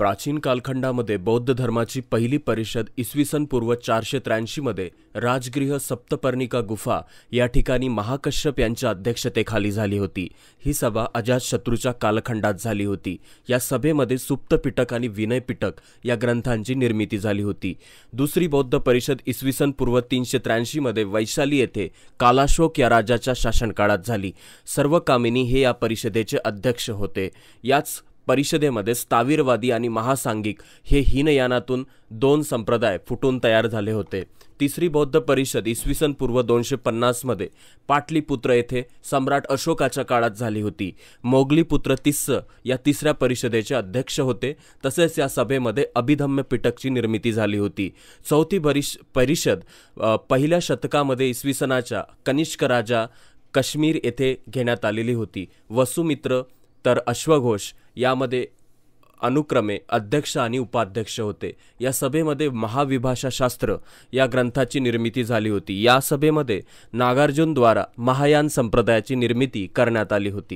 प्राचीन कालखंडामध्ये बौद्ध धर्माची पहिली परिषद इसवी सन पूर्व चारशे त्र्याऐंशीमध्ये राजगृह सप्तपर्णिका गुफा या ठिकाणी महाकश्यप यांच्या अध्यक्षतेखाली झाली होती ही सभा अजातशत्रूच्या कालखंडात झाली होती या सभेमध्ये सुप्तपिटक पिटक आणि विनय पिटक या ग्रंथांची निर्मिती झाली होती दुसरी बौद्ध परिषद इसवी सन पूर्व तीनशे त्र्याऐंशीमध्ये वैशाली येथे कालाशोक या राजाच्या शासनकाळात झाली सर्व कामिनी हे या परिषदेचे अध्यक्ष होते याच परिषदेमध्ये स्थावीरवादी आणि महासांगिक हे हिनयानातून दोन संप्रदाय फुटून तयार झाले होते तिसरी बौद्ध परिषद इसवी सन पूर्व दोनशे पन्नासमध्ये पाटलीपुत्र येथे सम्राट अशोकाच्या काळात झाली होती मोगलीपुत्र तिस्स या तिसऱ्या परिषदेचे अध्यक्ष होते तसेच या सभेमध्ये अभिधम्य पिटकची निर्मिती झाली होती चौथी परिष परिषद पहिल्या शतकामध्ये इसवी सनाच्या कनिष्क राजा कश्मीर येथे घेण्यात आलेली होती वसुमित्र तर अश्वघोष यामध्ये अनुक्रमे अध्यक्ष आणि उपाध्यक्ष होते या सभेमध्ये महाविभाषाशास्त्र या ग्रंथाची निर्मिती झाली होती या सभेमध्ये नागार्जुनद्वारा महायान संप्रदायाची निर्मिती करण्यात आली होती